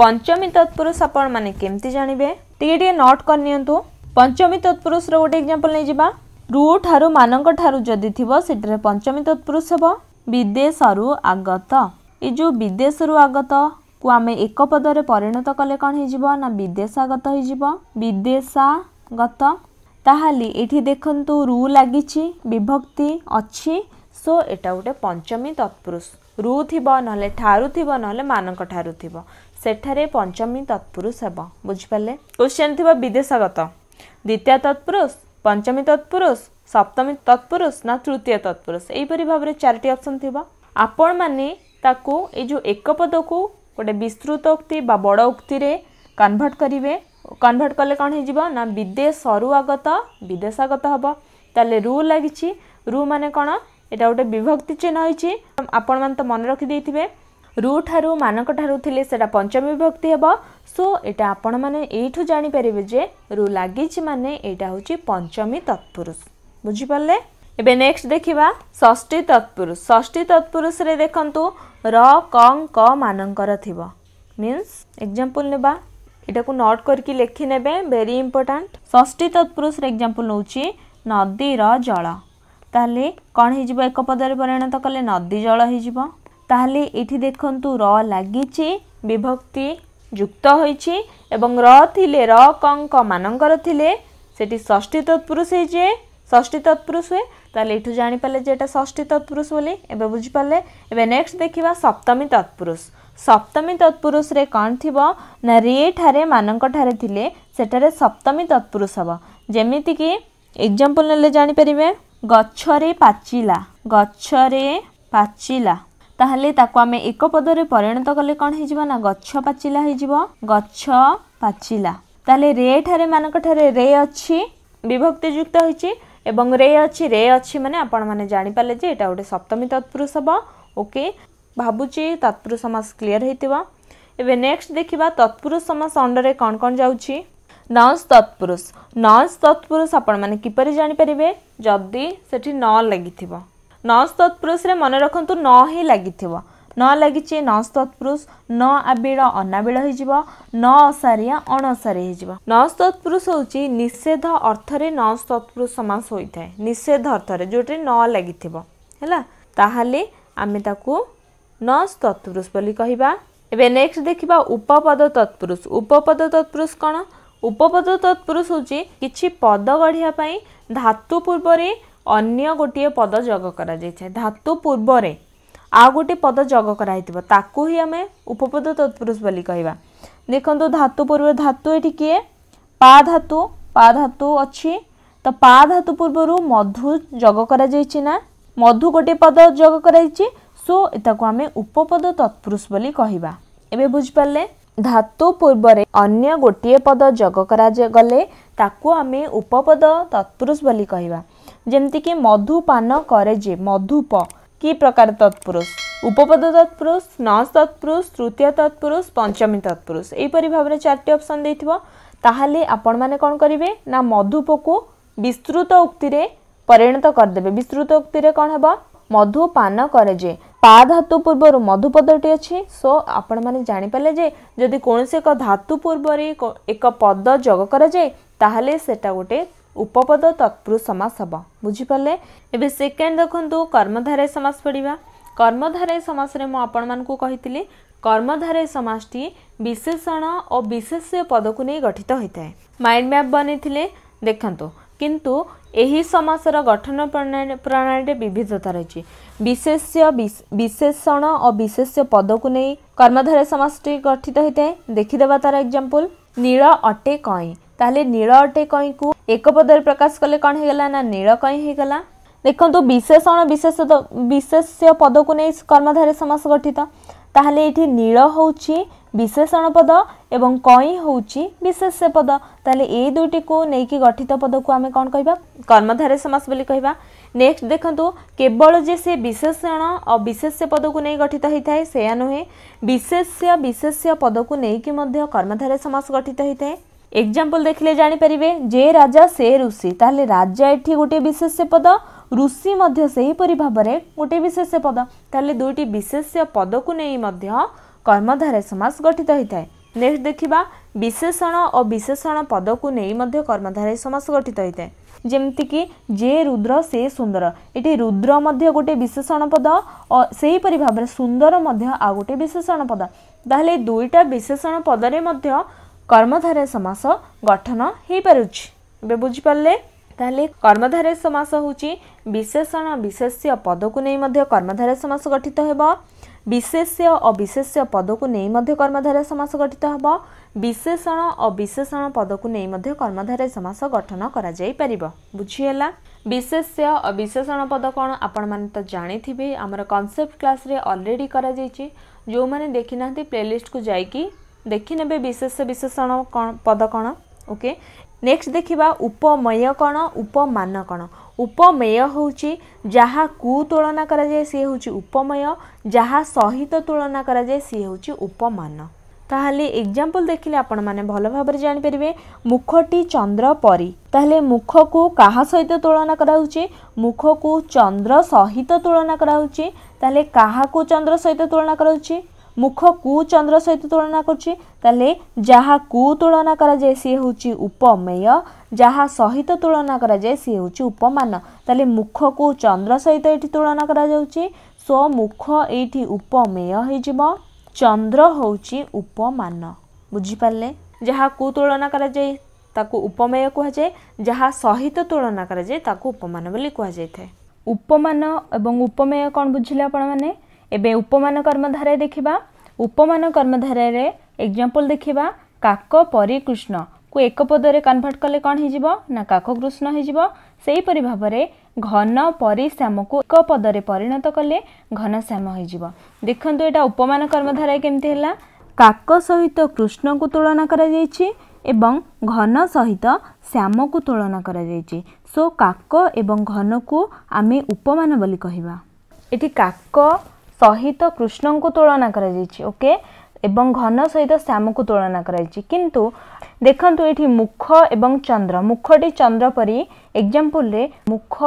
ପଞ୍ଚମୀ ତତ୍ପୁରୁଷ ଆପଣମାନେ କେମିତି ଜାଣିବେ ଟିକେ ଟିକେ ନୋଟ୍ କରିନିଅନ୍ତୁ ପଞ୍ଚମୀ ତତ୍ପୁରୁଷର ଗୋଟେ ଏକ୍ଜାମ୍ପଲ୍ ନେଇଯିବା ରୁ ଠାରୁ ମାନଙ୍କ ଠାରୁ ଯଦି ଥିବ ସେଠାରେ ପଞ୍ଚମୀ ତତ୍ପୁରୁଷ ହେବ ବିଦେଶରୁ ଆଗତ ଏ ଯେଉଁ ବିଦେଶରୁ ଆଗତକୁ ଆମେ ଏକ ପଦରେ ପରିଣତ କଲେ କ'ଣ ହେଇଯିବ ନା ବିଦେଶାଗତ ହେଇଯିବ ବିଦେଶାଗତ ତାହେଲେ ଏଠି ଦେଖନ୍ତୁ ରୁ ଲାଗିଛି ବିଭକ୍ତି ଅଛି ସୋ ଏଇଟା ଗୋଟେ ପଞ୍ଚମୀ ତତ୍ପୁରୁଷ ରୁ ଥିବ ନହେଲେ ଠାରୁ ଥିବ ନହେଲେ ମାନଙ୍କ ଠାରୁ ଥିବ ସେଠାରେ ପଞ୍ଚମୀ ତତ୍ପୁରୁଷ ହେବ ବୁଝିପାରିଲେ କୋଶ୍ଚିନ୍ ଥିବ ବିଦେଶଗତ ଦ୍ୱିତୀୟ ତତ୍ପୁରୁଷ ପଞ୍ଚମୀ ତତ୍ପୁରୁଷ ସପ୍ତମୀ ତତ୍ପୁରୁଷ ନା ତୃତୀୟ ତତ୍ପୁରୁଷ ଏହିପରି ଭାବରେ ଚାରିଟି ଅପସନ୍ ଥିବ ଆପଣମାନେ ତାକୁ ଏଇ ଯେଉଁ ଏକ ପଦକୁ ଗୋଟେ ବିସ୍ତୃତ ଉକ୍ତି ବା ବଡ଼ ଉକ୍ତିରେ କନଭର୍ଟ କରିବେ କନଭର୍ଟ କଲେ କ'ଣ ହେଇଯିବ ନା ବିଦେଶରୁ ଆଗତ ବିଦେଶାଗତ ହେବ ତାହେଲେ ରୁ ଲାଗିଛି ରୁ ମାନେ କ'ଣ ଏଇଟା ଗୋଟେ ବିଭକ୍ତି ଚିହ୍ନ ହୋଇଛି ଆପଣମାନେ ତ ମନେ ରଖିଦେଇଥିବେ ରୁ ଠାରୁ ମାନଙ୍କ ଠାରୁ ଥିଲେ ସେଇଟା ପଞ୍ଚମ ବିଭକ୍ତି ହେବ ସୋ ଏଇଟା ଆପଣମାନେ ଏଇଠୁ ଜାଣିପାରିବେ ଯେ ରୁ ଲାଗିଛି ମାନେ ଏଇଟା ହେଉଛି ପଞ୍ଚମୀ ତତ୍ପୁରୁଷ ବୁଝିପାରିଲେ ଏବେ ନେକ୍ସଟ ଦେଖିବା ଷଷ୍ଠୀ ତତ୍ପୁରୁଷ ଷଷ୍ଠୀ ତତ୍ପୁରୁଷରେ ଦେଖନ୍ତୁ ର କ ମାନଙ୍କର ଥିବ ମିନ୍ସ ଏକ୍ଜାମ୍ପଲ୍ ନେବା ଏଇଟାକୁ ନୋଟ୍ କରିକି ଲେଖିନେବେ ଭେରି ଇମ୍ପୋର୍ଟାଣ୍ଟ ଷଷ୍ଠୀ ତତ୍ପୁରୁଷରେ ଏକ୍ଜାମ୍ପଲ୍ ହେଉଛି ନଦୀର ଜଳ তাহলে କ'ଣ ହେଇଯିବ ଏକ ପଦରେ ପରିଣତ କଲେ ନଦୀ ଜଳ ହେଇଯିବ ତାହେଲେ ଏଠି ଦେଖନ୍ତୁ ର ଲାଗିଛି ବିଭକ୍ତି ଯୁକ୍ତ ହୋଇଛି ଏବଂ ର ଥିଲେ ର କଙ୍କ ମାନଙ୍କର ଥିଲେ সেটি ষষ্ঠী তৎপুরুষ হয়েছে ষষ্ঠী তৎপুরুষ হুয়ে তাহলে এটু জাঁপারে যে এটা ষষ্ঠী তৎপুরুষ বলে এবার বুঝিপারে এবার নেক্সট দেখা সপ্তমী তৎপুরুষ সপ্তমী তৎপুরুষে কণ থিব না রে ঠারে মানকঠারে থিলে সেটারে সপ্তমী তৎপুরুষ হব যেমিতিকি এক্সাম্পল নেলে জাঁপারে ଗଛରେ ପାଚିଲା ଗଛରେ ପାଚିଲା ତାହେଲେ ତାକୁ ଆମେ ଏକ ପଦରେ ପରିଣତ କଲେ କ'ଣ ହେଇଯିବ ନା ଗଛ ପାଚିଲା ହେଇଯିବ ଗଛ ପାଚିଲା ତାହେଲେ ରେ ଠାରେ ମାନଙ୍କଠାରେ ରେ ଅଛି ବିଭକ୍ତି ଯୁକ୍ତ ହୋଇଛି ଏବଂ ରେ ଅଛି ରେ ଅଛି ମାନେ ଆପଣମାନେ ଜାଣିପାରିଲେ ଯେ ଏଇଟା ଗୋଟେ ସପ୍ତମୀ ତତ୍ପୁରୁଷ ହେବ ଓକେ ଭାବୁଛି ତତ୍ପୁରୁଷ ସମାସ କ୍ଲିଅର ହେଇଥିବ ଏବେ ନେକ୍ସଟ ଦେଖିବା ତତ୍ପୁରୁଷ ସମାସ ଅଣ୍ଡରରେ କ'ଣ କ'ଣ ଯାଉଛି ନନ୍ସ ତତ୍ପୁରୁଷ ନନ୍ସ ତତ୍ପୁରୁଷ ଆପଣମାନେ କିପରି ଜାଣିପାରିବେ ଯଦି ସେଠି ନ ଲାଗିଥିବ ନନ୍ସ ତତ୍ପୁରୁଷରେ ମନେ ରଖନ୍ତୁ ନ ହିଁ ଲାଗିଥିବ ନ ଲାଗିଛି ନନ୍ସ ତତ୍ପୁରୁଷ ନ ଆବିଡ ଅନାବିଡ ହୋଇଯିବ ନ ଅସାରିଆ ଅଣସାରିଆ ହୋଇଯିବ ନନ୍ସ ତତ୍ପୁରୁଷ ହେଉଛି ନିଷେଧ ଅର୍ଥରେ ନନ୍ସ ତତ୍ପୁରୁଷ ସମାସ ହୋଇଥାଏ ନିଷେଧ ଅର୍ଥରେ ଯେଉଁଠି ନ ଲାଗିଥିବ ହେଲା ତାହେଲେ ଆମେ ତାକୁ ନନ୍ସ ତତ୍ପୁରୁଷ ବୋଲି କହିବା ଏବେ ନେକ୍ସଟ ଦେଖିବା ଉପପଦ ତତ୍ପୁରୁଷ ଉପପଦ ତତ୍ପୁରୁଷ କ'ଣ ଉପପଦ ତତ୍ପୁରୁଷ ହେଉଛି କିଛି ପଦ ଗଢ଼ିବା ପାଇଁ ଧାତୁ ପୂର୍ବରେ ଅନ୍ୟ ଗୋଟିଏ ପଦ ଯୋଗ କରାଯାଇଥାଏ ଧାତୁ ପୂର୍ବରେ ଆଉ ଗୋଟିଏ ପଦ ଯୋଗ କରାହେଇଥିବ ତାକୁ ହିଁ ଆମେ ଉପପଦ ତତ୍ପୁରୁଷ ବୋଲି କହିବା ଦେଖନ୍ତୁ ଧାତୁ ପୂର୍ବରେ ଧାତୁ ଏଠି କିଏ ପା ଧାତୁ ପା ଧାତୁ ଅଛି ତ ପା ଧାତୁ ପୂର୍ବରୁ ମଧୁ ଯୋଗ କରାଯାଇଛି ନା ମଧୁ ଗୋଟିଏ ପଦ ଯୋଗ କରାଯାଇଛି ସୋ ତାକୁ ଆମେ ଉପପଦ ତତ୍ପୁରୁଷ ବୋଲି କହିବା ଏବେ ବୁଝିପାରିଲେ ଧାତୁ ପୂର୍ବରେ ଅନ୍ୟ ଗୋଟିଏ ପଦ ଯୋଗ କରାଗଲେ ତାକୁ ଆମେ ଉପପଦ ତତ୍ପୁରୁଷ ବୋଲି କହିବା ଯେମିତିକି ମଧୁପାନ କରେ ଯେ ମଧୁପ କି ପ୍ରକାର ତତ୍ପୁରୁଷ ଉପପଦ ତତ୍ପୁରୁଷ ନସ୍ ତତ୍ପୁରୁଷ ତୃତୀୟ ତତ୍ପୁରୁଷ ପଞ୍ଚମୀ ତତ୍ପୁରୁଷ ଏହିପରି ଭାବରେ ଚାରିଟି ଅପସନ୍ ଦେଇଥିବ ତାହେଲେ ଆପଣମାନେ କ'ଣ କରିବେ ନା ମଧୁପକୁ ବିସ୍ତୃତ ଉକ୍ତିରେ ପରିଣତ କରିଦେବେ ବିସ୍ତୃତ ଉକ୍ତିରେ କ'ଣ ହେବ ମଧୁପାନ କରେ ଯେ পা ধাতু পূর্বর মধু পদটি ଅଛି ସୋ ଆପଣମାନେ ଜାଣିପାରିଲେ ଯେ ଯଦି କୌଣସି ଏକ ଧାତୁ ପୂର୍ବରେ ଏକ ପଦ ଯୋଗ କରାଯାଏ ତାହେଲେ ସେଟା ଗୋଟେ ଉପପଦ ତତ୍ପୁରୁଷ ସମାସ ହେବ ବୁଝିପାରିଲେ ଏବେ ସେକେଣ୍ଡ ଦେଖନ୍ତୁ କର୍ମଧାରାୟ ସମାସ ପଢ଼ିବା କର୍ମଧାରାୟ ସମାସରେ ମୁଁ ଆପଣମାନଙ୍କୁ କହିଥିଲି କର୍ମଧାରାୟ ସମାସଟି ବିଶେଷଣ ଓ ବିଶେଷ୍ୟ ପଦକୁ ନେଇ ଗଠିତ ହୋଇଥାଏ ମାଇଣ୍ଡ ମ୍ୟାପ୍ ବନେଇଥିଲେ ଦେଖନ୍ତୁ କିନ୍ତୁ ଏହି ସମାସର ଗଠନ ପ୍ରଣାଳୀରେ ବିବିଧତା ରହିଛି ବିଶେଷ୍ୟ ବିଶେଷଣ ଓ ବିଶେଷ୍ୟ ପଦକୁ ନେଇ କର୍ମଧାରୟ ସମାସଟି ଗଠିତ ହୋଇଥାଏ ଦେଖିଦେବା ତାର ଏକ୍ଜାମ୍ପଲ୍ ନୀଳ ଅଟେ କଇଁ ତାହେଲେ ନୀଳ ଅଟେ କଇଁକୁ ଏକ ପଦରେ ପ୍ରକାଶ କଲେ କ'ଣ ହେଇଗଲା ନା ନୀଳ କଇଁ ହେଇଗଲା ଦେଖନ୍ତୁ ବିଶେଷଣ ବିଶେଷ ବିଶେଷ୍ୟ ପଦକୁ ନେଇ କର୍ମଧାରୟ ସମାସ ଗଠିତ তাহলে এটি নীল হচ্ছে বিশেষণ পদ এবং কই হচ্ছে বিশেষ পদ তাহলে এই দুইটি কু নেই গঠিত পদকু আমি কম কহা কর্মধারে সমাস বলে কহা নেক্সট দেখন্তু কেবল যে সে বিশেষণ ও অবিশেষ পদকু নেই গঠিত হয়ে থাকে সে নুহে বিশেষ বিশেষ পদকু নেই কর্মধারে সমাস গঠিত হয়ে থাকে এক্সাম্পল দেখলে জাঁপারে যে রাজা সে ঋষি তাহলে রাজা এটি গোটিয়ে বিশেষ পদ ऋषि सेपरी भाव में गोटे विशेष पद तेल दुईट विशेष पद को नहीं कर्मधारे समास गठित होता है नेक्स्ट देखा विशेषण और विशेषण पद को नहीं कर्मधारे समास गठित होता है जमीक जे रुद्र से सुंदर ये रुद्र गोटे विशेषण पद और से हीपरी भाव सुंदर मध्य गोटे विशेषण पद ताल दुईटा विशेषण पदर मध्य कर्मधारे समास गठन हो पार बुझिपारे ତାହେଲେ କର୍ମଧାରୟ ସମାସ ହେଉଛି ବିଶେଷଣ ବିଶେଷ୍ୟ ପଦକୁ ନେଇ ମଧ୍ୟ କର୍ମଧାରୟ ସମାସ ଗଠିତ ହେବ ବିଶେଷ୍ୟ ଅବିଶେଷ୍ୟ ପଦକୁ ନେଇ ମଧ୍ୟ କର୍ମଧାରୟ ସମାସ ଗଠିତ ହେବ ବିଶେଷଣ ଅବିଶେଷଣ ପଦକୁ ନେଇ ମଧ୍ୟ କର୍ମଧାରୟ ସମାସ ଗଠନ କରାଯାଇପାରିବ ବୁଝିହେଲା ବିଶେଷ୍ୟ ଅବିଶେଷଣ ପଦ କ'ଣ ଆପଣମାନେ ତ ଜାଣିଥିବେ ଆମର କନସେପ୍ଟ କ୍ଲାସ୍ରେ ଅଲରେଡ଼ି କରାଯାଇଛି ଯେଉଁମାନେ ଦେଖିନାହାନ୍ତି ପ୍ଲେଲିଷ୍ଟକୁ ଯାଇକି ଦେଖିନେବେ ବିଶେଷ ବିଶେଷଣ କ'ଣ ପଦ କ'ଣ ଓକେ ନେକ୍ସଟ ଦେଖିବା ଉପମେୟ କ'ଣ ଉପମାନ କ'ଣ ଉପମେୟ ହେଉଛି ଯାହାକୁ ତୁଳନା କରାଯାଏ ସିଏ ହେଉଛି ଉପମେୟ ଯାହା ସହିତ ତୁଳନା କରାଯାଏ ସିଏ ହେଉଛି ଉପମାନ ତାହେଲେ ଏକ୍ଜାମ୍ପଲ୍ ଦେଖିଲେ ଆପଣମାନେ ଭଲ ଭାବରେ ଜାଣିପାରିବେ ମୁଖଟି ଚନ୍ଦ୍ର ପରି ତାହେଲେ ମୁଖକୁ କାହା ସହିତ ତୁଳନା କରାହେଉଛି ମୁଖକୁ ଚନ୍ଦ୍ର ସହିତ ତୁଳନା କରାହେଉଛି ତାହେଲେ କାହାକୁ ଚନ୍ଦ୍ର ସହିତ ତୁଳନା କରାହେଉଛି ମୁଖ କୁ ଚନ୍ଦ୍ର ସହିତ ତୁଳନା କରୁଛି ତାହେଲେ ଯାହା କୁ ତୁଳନା କରାଯାଏ ସିଏ ହେଉଛି ଉପମେୟ ଯାହା ସହିତ ତୁଳନା କରାଯାଏ ସିଏ ହେଉଛି ଉପମାନ ତାହେଲେ ମୁଖକୁ ଚନ୍ଦ୍ର ସହିତ ଏଇଠି ତୁଳନା କରାଯାଉଛି ସୋ ମୁଖ ଏଇଠି ଉପମେୟ ହେଇଯିବ ଚନ୍ଦ୍ର ହେଉଛି ଉପମାନ ବୁଝିପାରିଲେ ଯାହା କୁ ତୁଳନା କରାଯାଏ ତାକୁ ଉପମେୟ କୁହାଯାଏ ଯାହା ସହିତ ତୁଳନା କରାଯାଏ ତାକୁ ଉପମାନ ବୋଲି କୁହାଯାଇଥାଏ ଉପମାନ ଏବଂ ଉପମେୟ କ'ଣ ବୁଝିଲେ ଆପଣମାନେ ଏବେ ଉପମାନ କର୍ମଧାରାରେ ଦେଖିବା ଉପମାନ କର୍ମଧାରାରେ ଏକ୍ଜାମ୍ପଲ୍ ଦେଖିବା କାକ ପରି କୃଷ୍ଣକୁ ଏକ ପଦରେ କନଭର୍ଟ କଲେ କ'ଣ ହେଇଯିବ ନା କାକ କୃଷ୍ଣ ହେଇଯିବ ସେହିପରି ଭାବରେ ଘନ ପରି ଶ୍ୟାମକୁ ଏକ ପଦରେ ପରିଣତ କଲେ ଘନ ଶ୍ୟାମ ହେଇଯିବ ଦେଖନ୍ତୁ ଏଇଟା ଉପମାନ କର୍ମଧାରା କେମିତି ହେଲା କାକ ସହିତ କୃଷ୍ଣଙ୍କୁ ତୁଳନା କରାଯାଇଛି ଏବଂ ଘନ ସହିତ ଶ୍ୟାମକୁ ତୁଳନା କରାଯାଇଛି ସୋ କାକ ଏବଂ ଘନକୁ ଆମେ ଉପମାନ ବୋଲି କହିବା ଏଠି କାକ ସହିତ କୃଷ୍ଣଙ୍କୁ ତୁଳନା କରାଯାଇଛି ଓକେ ଏବଂ ଘନ ସହିତ ଶ୍ୟାମକୁ ତୁଳନା କରାଯାଇଛି କିନ୍ତୁ ଦେଖନ୍ତୁ ଏଠି ମୁଖ ଏବଂ ଚନ୍ଦ୍ର ମୁଖଟି ଚନ୍ଦ୍ର ପରି ଏକ୍ଜାମ୍ପଲରେ ମୁଖ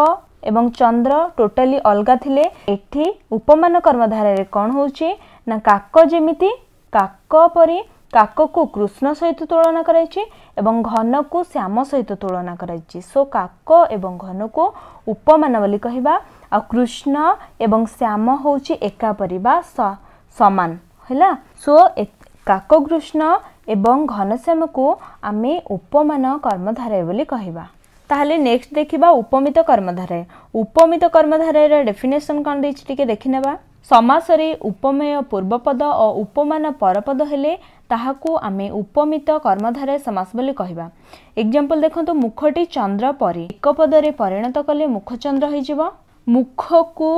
ଏବଂ ଚନ୍ଦ୍ର ଟୋଟାଲି ଅଲଗା ଥିଲେ ଏଠି ଉପମାନ କର୍ମଧାରାରେ କ'ଣ ହେଉଛି ନା କାକ ଯେମିତି କାକ ପରି କାକକୁ କୃଷ୍ଣ ସହିତ ତୁଳନା କରାଯାଇଛି ଏବଂ ଘନକୁ ଶ୍ୟାମ ସହିତ ତୁଳନା କରାଯାଇଛି ସୋ କାକ ଏବଂ ଘନକୁ ଉପମାନ ବୋଲି କହିବା ଆଉ କୃଷ୍ଣ ଏବଂ ଶ୍ୟାମ ହେଉଛି ଏକା ପରି ବା ସମାନ ହେଲା ସୋ କାକକୃଷ୍ଣ ଏବଂ ଘନଶ୍ୟାମକୁ ଆମେ ଉପମାନ କର୍ମଧାରୟ ବୋଲି କହିବା ତାହେଲେ ନେକ୍ସଟ ଦେଖିବା ଉପମିତ କର୍ମଧାରୟ ଉପମିତ କର୍ମଧାରୟର ଡେଫିନେସନ୍ କ'ଣ ଦେଇଛି ଟିକେ ଦେଖିନେବା ସମାସରେ ଉପମେୟ ପୂର୍ବପଦ ଓ ଉପମାନ ପରପଦ ହେଲେ ତାହାକୁ ଆମେ ଉପମିତ କର୍ମଧାରୟ ସମାସ ବୋଲି କହିବା ଏକ୍ଜାମ୍ପଲ୍ ଦେଖନ୍ତୁ ମୁଖଟି ଚନ୍ଦ୍ର ପରି ଏକ ପଦରେ ପରିଣତ କଲେ ମୁଖଚନ୍ଦ୍ର ହୋଇଯିବ ମୁଖକୁ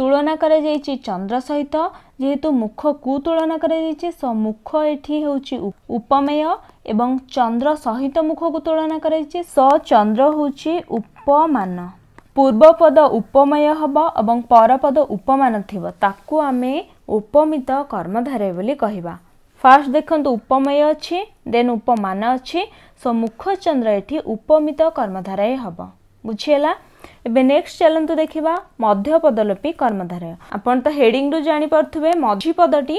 ତୁଳନା କରାଯାଇଛି ଚନ୍ଦ୍ର ସହିତ ଯେହେତୁ ମୁଖକୁ ତୁଳନା କରାଯାଇଛି ସ ମୁଖ ଏଠି ହେଉଛି ଉପମେୟ ଏବଂ ଚନ୍ଦ୍ର ସହିତ ମୁଖକୁ ତୁଳନା କରାଯାଇଛି ସ ଚନ୍ଦ୍ର ହେଉଛି ଉପମାନ ପୂର୍ବପଦ ଉପମେୟ ହେବ ଏବଂ ପରପଦ ଉପମାନ ଥିବ ତାକୁ ଆମେ ଉପମିତ କର୍ମଧାରେ ବୋଲି କହିବା ଫାର୍ଷ୍ଟ ଦେଖନ୍ତୁ ଉପମେୟ ଅଛି ଦେନ୍ ଉପମାନ ଅଛି ସ ମୁଖ ଚନ୍ଦ୍ର ଏଠି ଉପମିତ କର୍ମଧାରା ହେବ ବୁଝିହେଲା ଏବେ ନେକ୍ସଟ ଚାଲନ୍ତୁ ଦେଖିବା ମଧ୍ୟ ପଦଲୋପୀ କର୍ମଧାରୟ ଆପଣ ତ ହେଡ଼ିଙ୍ଗରୁ ଜାଣିପାରୁଥିବେ ମଝି ପଦଟି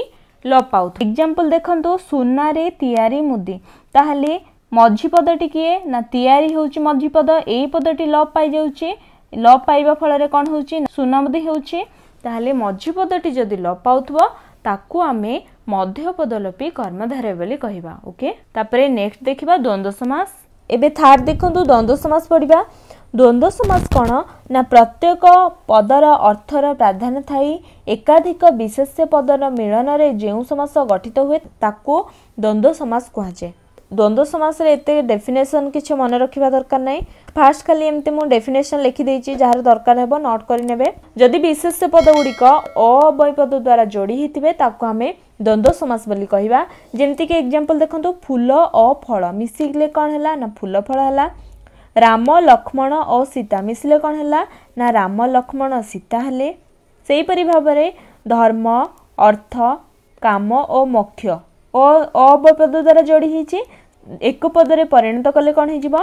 ଲପ୍ ପାଉଥିବ ଏକ୍ଜାମ୍ପଲ୍ ଦେଖନ୍ତୁ ସୁନାରେ ତିଆରି ମୁଦି ତାହେଲେ ମଝି ପଦଟି କିଏ ନା ତିଆରି ହେଉଛି ମଝି ପଦ ଏଇ ପଦଟି ଲପ୍ ପାଇଯାଉଛି ଲପ୍ ପାଇବା ଫଳରେ କ'ଣ ହେଉଛି ସୁନା ମୁଦି ହେଉଛି ତାହେଲେ ମଝି ପଦଟି ଯଦି ଲପ୍ ପାଉଥିବ ତାକୁ ଆମେ ମଧ୍ୟ ମଧ୍ୟପଦଲୋପୀ କର୍ମଧାରୟ ବୋଲି କହିବା ଓକେ ତାପରେ ନେକ୍ସଟ ଦେଖିବା ଦ୍ୱନ୍ଦ୍ୱ ସମାସ ଏବେ ଥାର୍ଡ ଦେଖନ୍ତୁ ଦ୍ୱନ୍ଦ୍ୱ ସମାସ ପଢ଼ିବା ଦ୍ୱନ୍ଦ୍ୱ ସମାସ କ'ଣ ନା ପ୍ରତ୍ୟେକ ପଦର ଅର୍ଥର ପ୍ରାଧାନ୍ୟ ଥାଇ ଏକାଧିକ ବିଶେଷ ପଦର ମିଳନରେ ଯେଉଁ ସମାସ ଗଠିତ ହୁଏ ତାକୁ ଦ୍ୱନ୍ଦ୍ୱ ସମାସ କୁହାଯାଏ ଦ୍ୱନ୍ଦ୍ୱ ସମାସରେ ଏତେ ଡେଫିନେସନ୍ କିଛି ମନେ ରଖିବା ଦରକାର ନାହିଁ ଫାର୍ଷ୍ଟ ଖାଲି ଏମିତି ମୁଁ ଡେଫିନେସନ୍ ଲେଖିଦେଇଛି ଯାହାର ଦରକାର ହେବ ନୋଟ୍ କରିନେବେ ଯଦି ବିଶେଷ ପଦ ଗୁଡ଼ିକ ଅବୟପଦ ଦ୍ୱାରା ଯୋଡ଼ି ହେଇଥିବେ ତାକୁ ଆମେ ଦ୍ୱନ୍ଦ୍ୱ ସମାସ ବୋଲି କହିବା ଯେମିତିକି ଏକ୍ଜାମ୍ପଲ୍ ଦେଖନ୍ତୁ ଫୁଲ ଅ ଫଳ ମିଶିଲେ କ'ଣ ହେଲା ନା ଫୁଲ ଫଳ ହେଲା ରାମ ଲକ୍ଷ୍ମଣ ଓ ସୀତା ମିଶିଲେ କ'ଣ ହେଲା ନା ରାମ ଲକ୍ଷ୍ମଣ ସୀତା ହେଲେ ସେହିପରି ଭାବରେ ଧର୍ମ ଅର୍ଥ କାମ ଓ ମୋକ୍ଷ ଓ ଅବପଦ ଦ୍ୱାରା ଯୋଡ଼ି ହେଇଛି ଏକ ପଦରେ ପରିଣତ କଲେ କ'ଣ ହେଇଯିବ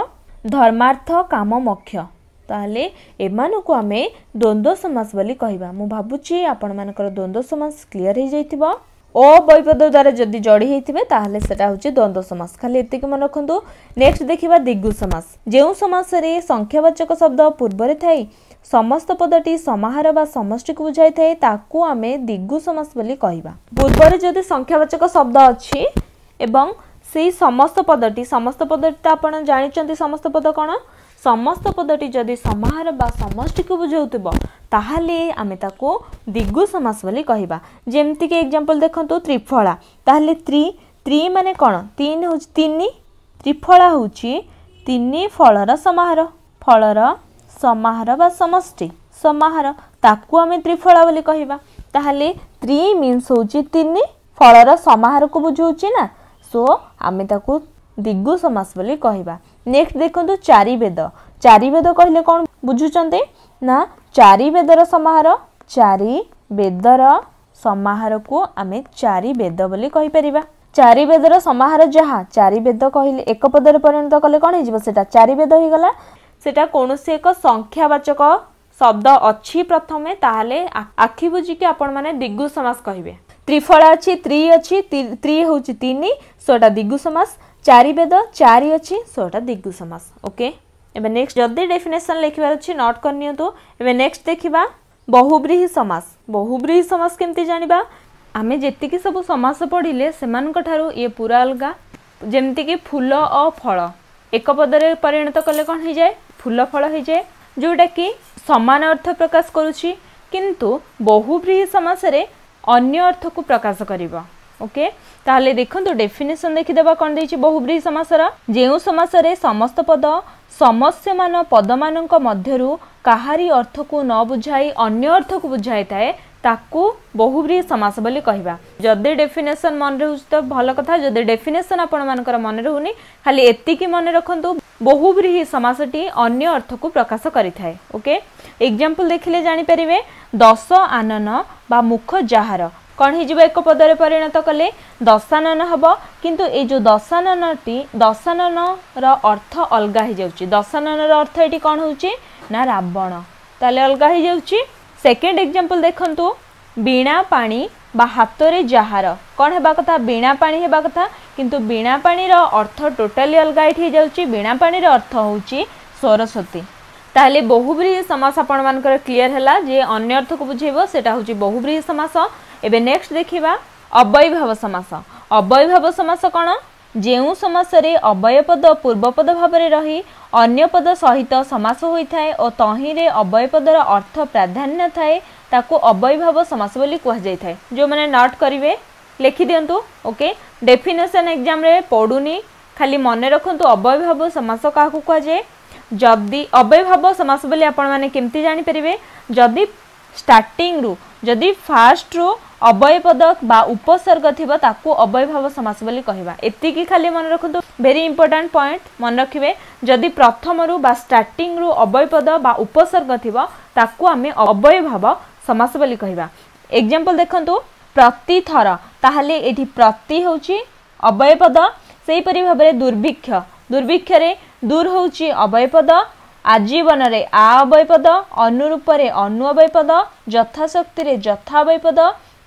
ଧର୍ମାର୍ଥ କାମ ମୋକ୍ଷ ତାହେଲେ ଏମାନଙ୍କୁ ଆମେ ଦ୍ୱନ୍ଦ୍ୱ ସମାସ ବୋଲି କହିବା ମୁଁ ଭାବୁଛି ଆପଣମାନଙ୍କର ଦ୍ୱନ୍ଦ୍ୱ ସମାସ କ୍ଲିଅର୍ ହେଇଯାଇଥିବ ଅ ବୈପଦ ଦ୍ୱାରା ଯଦି ଜଡ଼ି ହେଇଥିବେ ତାହେଲେ ସେଟା ହେଉଛି ଦ୍ୱନ୍ଦ୍ୱ ସମାସ ଖାଲି ଏତିକି ମନେ ରଖନ୍ତୁ ନେକ୍ସଟ ଦେଖିବା ଦିଗୁ ସମାସ ଯେଉଁ ସମାସରେ ସଂଖ୍ୟାବାଚକ ଶବ୍ଦ ପୂର୍ବରେ ଥାଏ ସମସ୍ତ ପଦଟି ସମାହାର ବା ସମଷ୍ଟିକୁ ବୁଝାଇଥାଏ ତାକୁ ଆମେ ଦିଗୁ ସମାସ ବୋଲି କହିବା ପୂର୍ବରେ ଯଦି ସଂଖ୍ୟାବାଚକ ଶବ୍ଦ ଅଛି ଏବଂ ସେଇ ସମସ୍ତ ପଦଟି ସମସ୍ତ ପଦଟି ତ ଆପଣ ଜାଣିଛନ୍ତି ସମସ୍ତ ପଦ କ'ଣ ସମସ୍ତ ପଦଟି ଯଦି ସମାହାର ବା ସମଷ୍ଟିକୁ ବୁଝାଉଥିବ ତାହେଲେ ଆମେ ତାକୁ ଦିଗୁ ସମାସ ବୋଲି କହିବା ଯେମିତିକି ଏକ୍ଜାମ୍ପଲ୍ ଦେଖନ୍ତୁ ତ୍ରିଫଳା ତାହେଲେ ତ୍ରି ତ୍ରି ମାନେ କ'ଣ ତିନି ହେଉଛି ତିନି ତ୍ରିଫଳା ହେଉଛି ତିନି ଫଳର ସମାହାର ଫଳର ସମାହାର ବା ସମଷ୍ଟି ସମାହାର ତାକୁ ଆମେ ତ୍ରିଫଳା ବୋଲି କହିବା ତାହେଲେ ତ୍ରି ମିନ୍ସ ହେଉଛି ତିନି ଫଳର ସମାହାରକୁ ବୁଝାଉଛି ନା ସୋ ଆମେ ତାକୁ ଦିଗୁ ସମାସ ବୋଲି କହିବା ନେକ୍ସଟ ଦେଖନ୍ତୁ ଚାରିବେଦ ଚାରିବେଦ କହିଲେ କ'ଣ ବୁଝୁଛନ୍ତି ନା ଚାରିବେଦର ସମାହାର ଚାରି ବେଦର ସମାହାରକୁ ଆମେ ଚାରିବେଦ ବୋଲି କହିପାରିବା ଚାରିବେଦର ସମାହାର ଯାହା ଚାରିବେଦ କହିଲେ ଏକ ପଦରେ ପରିଣତ କଲେ କ'ଣ ହେଇଯିବ ସେଇଟା ଚାରିବେଦ ହେଇଗଲା ସେଇଟା କୌଣସି ଏକ ସଂଖ୍ୟାବାଚକ ଶବ୍ଦ ଅଛି ପ୍ରଥମେ ତାହେଲେ ଆଖି ବୁଝିକି ଆପଣମାନେ ଦିଗୁ ସମାସ କହିବେ ତ୍ରିଫଳ ଅଛି ତ୍ରି ଅଛି ତ୍ରି ହେଉଛି ତିନି ସୋଟା ଦିଗୁ ସମାସ চারি বেদ চারি অছি সোটা দিগ্গু সমাস ওকে এবার নেক্সট যদি ডেফিনেসন লেখিবার অছি নোট করে নিয়ন্তু এবার নেক্সট দেখিবা বহুব্রীহি সমাস বহুব্রীহি সমাস কেমতি জানিবা আমি যেতিকি সব সমাস পড়িলে সেমানଙ୍କଠାରୁ ইয়ে পুরা অলগা যেমতিকি ফুল ও ফল এক পদরে পরিণত কলে কোন হয়ে যায় ফুল ফল হয়ে যায় যেটা কি সমান অর্থ প্রকাশ করুছি কিন্তু বহুব্রীহি সমাসরে অন্য অর্থকু প্রকাশ করিব ओके ताले देखंतु डेफिनेशन देखि देबा कोन दैछि बहुव्रीहि समासर जेउ समासरे समस्त पद समस्यमान पदमानक मध्यरु काहारी अर्थकु न बुझाई अन्य अर्थकु बुझाई थाए ताकु बहुव्रीहि समास बोली कहिबा जदि डेफिनेशन मन रहुछ त भल कथा जदि डेफिनेशन आपन मानकर मन रहुनी खाली एतिकि मन रखंतु बहुव्रीहि समासटी अन्य अर्थकु प्रकाश करिथाय ओके एग्जांपल देखिले जानि परिबे 10 आनन बा मुख जाहार କ'ଣ ହେଇଯିବ ଏକ ପଦରେ ପରିଣତ କଲେ ଦଶାନନ ହେବ କିନ୍ତୁ ଏଇ ଯେଉଁ ଦଶାନନଟି ଦଶାନନର ଅର୍ଥ ଅଲଗା ହେଇଯାଉଛି ଦଶାନନର ଅର୍ଥ ଏଠି କ'ଣ ହେଉଛି ନା ରାବଣ ତାହେଲେ ଅଲଗା ହେଇଯାଉଛି ସେକେଣ୍ଡ ଏକ୍ଜାମ୍ପଲ୍ ଦେଖନ୍ତୁ ବୀଣା ପାଣି বা হাতরে যাহার কণ হওয়া কথা বীণা পাণি হওয়া কথা কিন্তু বীণা পাণির অর্থ টোটালি অলগা এটি যাচ্ছে বীণা পাণির অর্থ হচ্ছে সরস্বতী তাহলে বহুব্রীহি সমাস আপনার ক্লিয়ার হল যে অন্য অর্থক বুঝাইব সেটা হচ্ছে বহুব্রীহি সমাস एबे नेक्स्ट देखिबा अव्ययीभाव समास अव्ययीभाव समास कोण जेउ समास रे अव्यय पद पूर्व पद भाबरे रही अन्य पद सहित समास होइथाय ओ तही रे अव्यय पदर अर्थ प्राधान्य थाए ताको अव्ययीभाव समास बोली कह जायथाय जो माने नोट करिवे लेखि दियंतु ओके डेफिनेशन एग्जाम रे पडुनी खाली मन रखंतु अव्ययीभाव समास काकु कह जे जदि अव्ययीभाव समास बोली आपण माने केमती जानि परिवे जदि स्टार्टिंग रु जदि फास्ट रु ଅବୟପଦକ ବା ଉପସର୍ଗ ଥିବ ତାକୁ ଅବୟଭାବ ସମାସ ବୋଲି କହିବା ଏତିକି ଖାଲି ମନେ ରଖନ୍ତୁ ଭେରି ଇମ୍ପୋର୍ଟାଣ୍ଟ ପଏଣ୍ଟ ମନେ ରଖିବେ ଯଦି ପ୍ରଥମରୁ ବା ଷ୍ଟାର୍ଟିଂରୁ ଅବୟପଦ ବା ଉପସର୍ଗ ଥିବ ତାକୁ ଆମେ ଅବୟଭାବ ସମାସ ବୋଲି କହିବା ଏକ୍ଜାମ୍ପଲ୍ ଦେଖନ୍ତୁ ପ୍ରତିଥର ତାହେଲେ ଏଠି ପ୍ରତି ହେଉଛି ଅବୟପଦ ସେହିପରି ଭାବରେ ଦୁର୍ଭିକ୍ଷ ଦୁର୍ଭିକ୍ଷରେ ଦୂର ହେଉଛି ଅବୟପଦ ଆଜୀବନରେ ଆ ଅବୟପଦ ଅନୁରୂପରେ ଅନୁ ଅବୟପଦ ଯଥାଶକ୍ତିରେ ଯଥା ଅବୟପଦ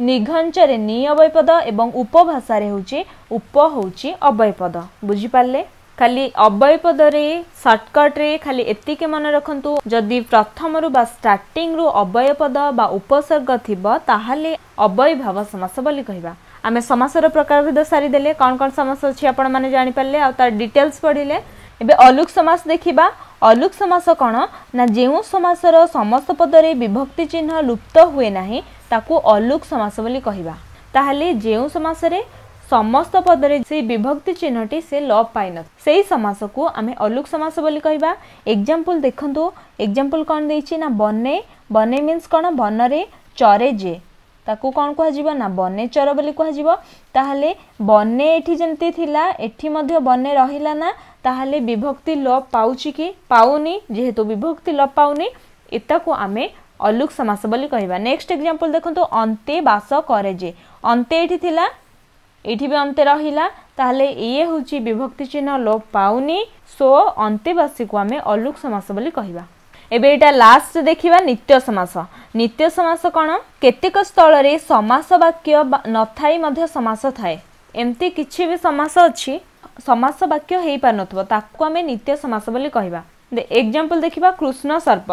ନିଘଞ୍ଚାରେ ନି ଅବୟପଦ ଏବଂ ଉପଭାଷାରେ ହେଉଛି ଉପ ହେଉଛି ଅବୟପଦ ବୁଝିପାରିଲେ ଖାଲି ଅବୟପଦରେ ସର୍ଟକଟ୍ରେ ଖାଲି ଏତିକି ମନେ ରଖନ୍ତୁ ଯଦି ପ୍ରଥମରୁ ବା ଷ୍ଟାର୍ଟିଂରୁ ଅବୟପଦ ବା ଉପସର୍ଗ ଥିବ ତାହେଲେ ଅବୟଭାବ ସମାସ ବୋଲି କହିବା ଆମେ ସମାସର ପ୍ରକାରଭେଦ ସାରିଦେଲେ କ'ଣ କ'ଣ ସମାସ ଅଛି ଆପଣମାନେ ଜାଣିପାରିଲେ ଆଉ ତା'ର ଡିଟେଲ୍ସ ପଢ଼ିଲେ ଏବେ ଅଲୁକ ସମାସ ଦେଖିବା ଅଲୁକ ସମାସ କ'ଣ ନା ଯେଉଁ ସମାସର ସମସ୍ତ ପଦରେ ବିଭକ୍ତି ଚିହ୍ନ ଲୁପ୍ତ ହୁଏ ନାହିଁ ତାକୁ ଅଲୁକ ସମାସ ବୋଲି କହିବା ତାହେଲେ ଯେଉଁ ସମାସରେ ସମସ୍ତ ପଦରେ ସେଇ ବିଭକ୍ତି ଚିହ୍ନଟି ସେ ଲୋପ ପାଇନ ସେଇ ସମାସକୁ ଆମେ ଅଲୁକ ସମାସ ବୋଲି କହିବା ଏକ୍ଜାମ୍ପଲ୍ ଦେଖନ୍ତୁ ଏକ୍ଜାମ୍ପଲ୍ କ'ଣ ଦେଇଛି ନା ବନେ ବନେ ମିନ୍ସ କ'ଣ ବନରେ ଚରେ ଯେ ତାକୁ କ'ଣ କୁହାଯିବ ନା ବନେ ଚର ବୋଲି କୁହାଯିବ ତାହେଲେ ବନେ ଏଠି ଯେମିତି ଥିଲା ଏଠି ମଧ୍ୟ ବନେ ରହିଲା ନା ତାହେଲେ ବିଭକ୍ତି ଲୋପ ପାଉଛି କି ପାଉନି ଯେହେତୁ ବିଭକ୍ତି ଲୋପ ପାଉନି ଏତାକୁ ଆମେ ଅଲୁକ ସମାସ ବୋଲି କହିବା ନେକ୍ସଟ ଏକ୍ଜାମ୍ପଲ ଦେଖନ୍ତୁ ଅନ୍ତେ ବାସ କରେ ଯେ ଅନ୍ତେ ଏଇଠି ଥିଲା ଏଇଠି ବି ଅନ୍ତେ ରହିଲା ତାହେଲେ ଇଏ ହେଉଛି ବିଭକ୍ତି ଚିହ୍ନ ଲୋପ ପାଉନି ସୋ ଅନ୍ତେବାସୀକୁ ଆମେ ଅଲୁକ ସମାସ ବୋଲି କହିବା ଏବେ ଏଇଟା ଲାଷ୍ଟ ଦେଖିବା ନିତ୍ୟ ସମାସ ନିତ୍ୟ ସମାସ କ'ଣ କେତେକ ସ୍ଥଳରେ ସମାସ ବାକ୍ୟ ନଥାଇ ମଧ୍ୟ ସମାସ ଥାଏ ଏମିତି କିଛି ବି ସମାସ ଅଛି ସମାସ ବାକ୍ୟ ହେଇପାରୁନଥିବ ତାକୁ ଆମେ ନିତ୍ୟ ସମାସ ବୋଲି କହିବା ଏକ୍ଜାମ୍ପଲ ଦେଖିବା କୃଷ୍ଣ ସର୍ପ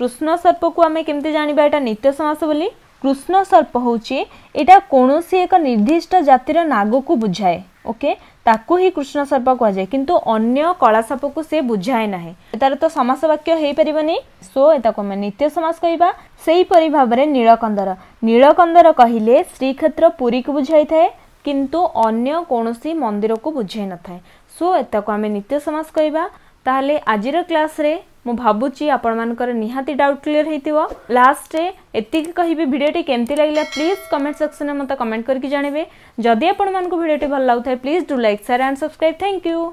କୃଷ୍ଣ ସର୍ପକୁ ଆମେ କେମିତି ଜାଣିବା ଏଇଟା ନିତ୍ୟ ସମାସ ବୋଲି କୃଷ୍ଣ ସର୍ପ ହେଉଛି ଏଇଟା କୌଣସି ଏକ ନିର୍ଦ୍ଦିଷ୍ଟ ଜାତିର ନାଗକୁ ବୁଝାଏ ଓକେ ତାକୁ ହିଁ କୃଷ୍ଣ ସର୍ପ କୁହାଯାଏ କିନ୍ତୁ ଅନ୍ୟ କଳା ସାପକୁ ସେ ବୁଝାଏ ନାହିଁ ତାର ତ ସମାସ ବାକ୍ୟ ହେଇପାରିବନି ସୋ ଏଟାକୁ ଆମେ ନିତ୍ୟ ସମାସ କହିବା ସେହିପରି ଭାବରେ ନୀଳକନ୍ଦର ନୀଳକନ୍ଦର କହିଲେ ଶ୍ରୀକ୍ଷେତ୍ର ପୁରୀକୁ ବୁଝାଇଥାଏ କିନ୍ତୁ ଅନ୍ୟ କୌଣସି ମନ୍ଦିରକୁ ବୁଝାଇ ନଥାଏ ସୋ ଏଟାକୁ ଆମେ ନିତ୍ୟ ସମାସ କହିବା ତାହେଲେ ଆଜିର କ୍ଲାସ୍ରେ मु भावुची आपण मानकर निहाती डाउट क्लियर हेतिवो लास्ट रे एतिक कहिबे वीडियो टे केमती लागला प्लीज कमेंट सेक्शन में मते कमेंट करके जानिबे जदी आपण मानको वीडियो टे भल लागथाय please do like share and subscribe thank you